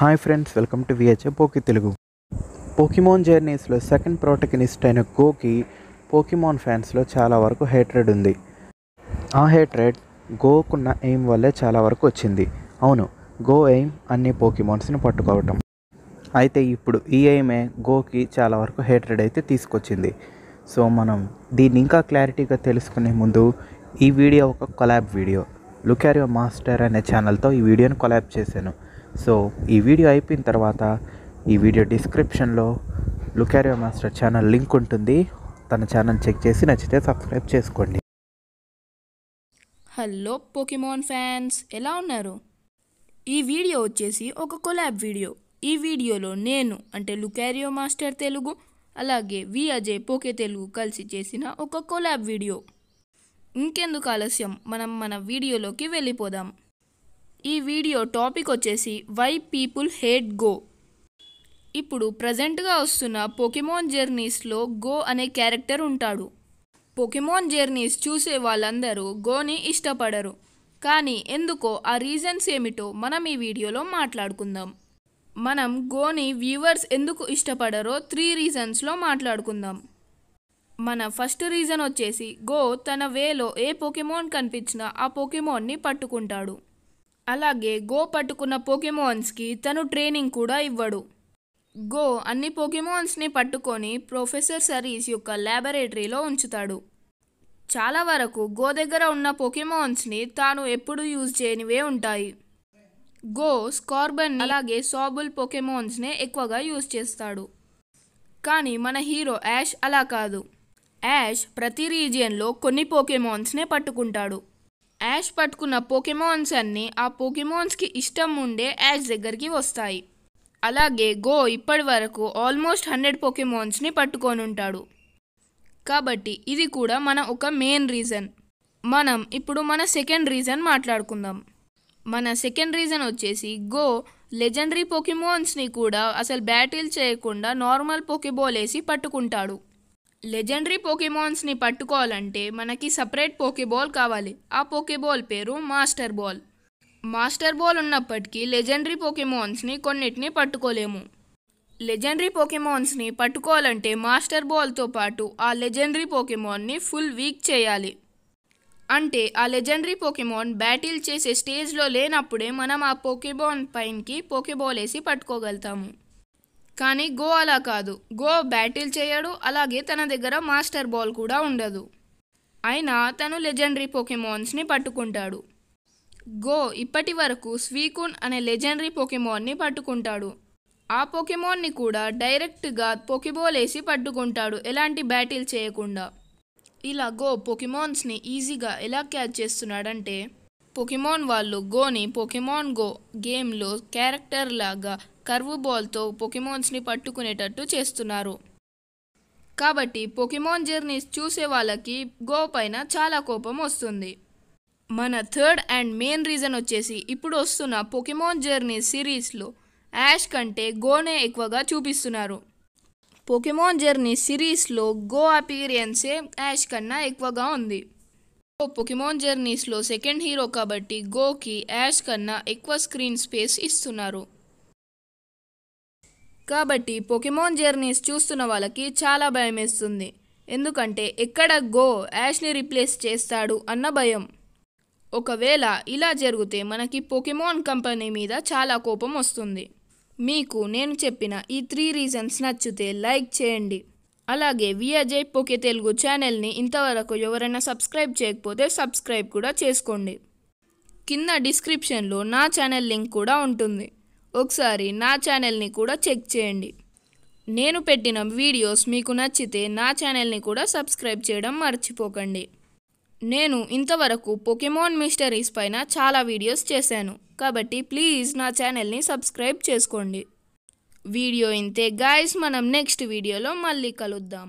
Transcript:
hi friends welcome to విహెచ్ఏ పోకి Telugu Pokemon జర్నీస్లో సెకండ్ ప్రోటకనిస్ట్ అయిన గోకి పోకిమోన్ ఫ్యాన్స్లో చాలా వరకు హేట్రెడ్ ఉంది ఆ హేట్రెడ్ గోకున్న ఎయిమ్ వల్లే చాలా వరకు వచ్చింది అవును గో ఎయిమ్ అన్ని పోకిమోన్స్ని పట్టుకోవటం అయితే ఇప్పుడు ఈ ఎయిమే గోకి చాలా వరకు హేట్రెడ్ అయితే తీసుకొచ్చింది సో మనం దీన్ని ఇంకా క్లారిటీగా తెలుసుకునే ముందు ఈ వీడియో ఒక కొలాబ్ వీడియో లుక్ మాస్టర్ అనే ఛానల్తో ఈ వీడియోని కొలాబ్ చేశాను సో ఈ వీడియో అయిపోయిన తర్వాత ఈ వీడియో డిస్క్రిప్షన్లో లుకారియో మాస్టర్ ఛానల్ లింక్ ఉంటుంది తన ఛానల్ చెక్ చేసి నచ్చితే సబ్స్క్రైబ్ చేసుకోండి హలో పోకిమోన్ ఫ్యాన్స్ ఎలా ఉన్నారు ఈ వీడియో వచ్చేసి ఒక కొలాబ్ వీడియో ఈ వీడియోలో నేను అంటే లుకారియో మాస్టర్ తెలుగు అలాగే వి అజయ్ పోకే తెలుగు కలిసి చేసిన ఒక కొలాబ్ వీడియో ఇంకెందుకు ఆలస్యం మనం మన వీడియోలోకి వెళ్ళిపోదాం ఈ వీడియో టాపిక్ వచ్చేసి వై పీపుల్ హేట్ గో ఇప్పుడు ప్రజెంట్గా వస్తున్న పొకిమోన్ జర్నీస్లో గో అనే క్యారెక్టర్ ఉంటాడు పొకిమోన్ జర్నీస్ చూసే వాళ్ళందరూ గోని ఇష్టపడరు కానీ ఎందుకో ఆ రీజన్స్ ఏమిటో మనం ఈ వీడియోలో మాట్లాడుకుందాం మనం గోని వ్యూవర్స్ ఎందుకు ఇష్టపడరో త్రీ రీజన్స్లో మాట్లాడుకుందాం మన ఫస్ట్ రీజన్ వచ్చేసి గో తన వేలో ఏ పొకిమోన్ కనిపించినా ఆ పొకిమోన్ని పట్టుకుంటాడు అలాగే గో పట్టుకున్న పోకెమోన్స్కి తను ట్రైనింగ్ కూడా ఇవ్వడు గో అన్ని పోకెమోన్స్ని పట్టుకొని ప్రొఫెసర్ సరీస్ యొక్క ల్యాబొరేటరీలో ఉంచుతాడు చాలా వరకు గో దగ్గర ఉన్న పోకెమోన్స్ని తాను ఎప్పుడు యూజ్ చేయనివే ఉంటాయి గో స్కార్బన్ అలాగే సాబుల్ పోకెమోన్స్నే ఎక్కువగా యూజ్ చేస్తాడు కానీ మన హీరో యాష్ అలా కాదు యాష్ ప్రతి రీజియన్లో కొన్ని పోకెమోన్స్నే పట్టుకుంటాడు యాష్ పట్టుకున్న పోకెమాన్స్ అన్నీ ఆ పోకెమోన్స్కి ఇష్టం ఉండే యాష్ దగ్గరికి వస్తాయి అలాగే గో ఇప్పటి వరకు ఆల్మోస్ట్ హండ్రెడ్ పోకెమోన్స్ని పట్టుకొని ఉంటాడు కాబట్టి ఇది కూడా మన ఒక మెయిన్ రీజన్ మనం ఇప్పుడు మన సెకండ్ రీజన్ మాట్లాడుకుందాం మన సెకండ్ రీజన్ వచ్చేసి గో లెజెండరీ పోకెమోన్స్ని కూడా అసలు బ్యాటిల్ చేయకుండా నార్మల్ పోకెబోల్ వేసి పట్టుకుంటాడు లెజెండరీ పోకీమాన్స్ని పట్టుకోవాలంటే మనకి సపరేట్ పోకీబాల్ కావాలి ఆ పోకీబాల్ పేరు మాస్టర్ బాల్ మాస్టర్ బాల్ ఉన్నప్పటికీ లెజెండరీ పోకీమాన్స్ని కొన్నిటిని పట్టుకోలేము లెజెండరీ పోకెమాన్స్ని పట్టుకోవాలంటే మాస్టర్ బాల్తో పాటు ఆ లెజెండరీ పోకెమాన్ని ఫుల్ వీక్ చేయాలి అంటే ఆ లెజెండరీ పోకెమాన్ బ్యాటిల్ చేసే స్టేజ్లో లేనప్పుడే మనం ఆ పోకీబాన్ పైన్కి పోకెబాల్ వేసి పట్టుకోగలుగుతాము కానీ గో అలా కాదు గో బ్యాటిల్ చేయడు అలాగే తన దగ్గర మాస్టర్ బాల్ కూడా ఉండదు అయినా తను లెజెండరీ పోకెమాన్స్ని పట్టుకుంటాడు గో ఇప్పటి వరకు స్వీకున్ అనే లెజెండరీ పోకెమాన్ని పట్టుకుంటాడు ఆ పోకెమాన్ని కూడా డైరెక్ట్గా పోకెబాల్ వేసి పట్టుకుంటాడు ఎలాంటి బ్యాటిల్ చేయకుండా ఇలా గో పోకెమాన్స్ని ఈజీగా ఎలా క్యాచ్ చేస్తున్నాడంటే పొకిమోన్ వాళ్ళు గోని పొకిమోన్ గో గేమ్లో క్యారెక్టర్ లాగా కర్వ్ బాల్తో పొకిమోన్స్ని పట్టుకునేటట్టు చేస్తున్నారు కాబట్టి పొకిమోన్ జర్నీస్ చూసే వాళ్ళకి గో పైన చాలా కోపం వస్తుంది మన థర్డ్ అండ్ మెయిన్ రీజన్ వచ్చేసి ఇప్పుడు వస్తున్న పొకిమోన్ జర్నీ సిరీస్లో యాష్ కంటే గోనే ఎక్కువగా చూపిస్తున్నారు పొకిమోన్ జర్నీ సిరీస్లో గో అపీరియన్సే యాష్ కన్నా ఎక్కువగా ఉంది పొకిమోన్ జర్నీస్లో సెకండ్ హీరో కాబట్టి గోకి యాష్ కన్నా ఎక్కువ స్క్రీన్ స్పేస్ ఇస్తున్నారు కాబట్టి పొకిమోన్ జర్నీస్ చూస్తున్న వాళ్ళకి చాలా భయం వేస్తుంది ఎందుకంటే ఎక్కడ గో యాష్ని రీప్లేస్ చేస్తాడు అన్న భయం ఒకవేళ ఇలా జరిగితే మనకి పొకిమోన్ కంపెనీ మీద చాలా కోపం వస్తుంది మీకు నేను చెప్పిన ఈ త్రీ రీజన్స్ నచ్చితే లైక్ చేయండి అలాగే విఆర్జై పోకే తెలుగు ఛానల్ని ఇంతవరకు ఎవరైనా సబ్స్క్రైబ్ చేయకపోతే సబ్స్క్రైబ్ కూడా చేసుకోండి కింద డిస్క్రిప్షన్లో నా ఛానల్ లింక్ కూడా ఉంటుంది ఒకసారి నా ఛానల్ని కూడా చెక్ చేయండి నేను పెట్టిన వీడియోస్ మీకు నచ్చితే నా ఛానల్ని కూడా సబ్స్క్రైబ్ చేయడం మర్చిపోకండి నేను ఇంతవరకు పొకెమోన్ మిస్టరీస్ పైన చాలా వీడియోస్ చేశాను కాబట్టి ప్లీజ్ నా ఛానల్ని సబ్స్క్రైబ్ చేసుకోండి వీడియో ఇంతే గాయస్ మనం నెక్స్ట్ వీడియోలో మళ్ళీ కలుద్దాం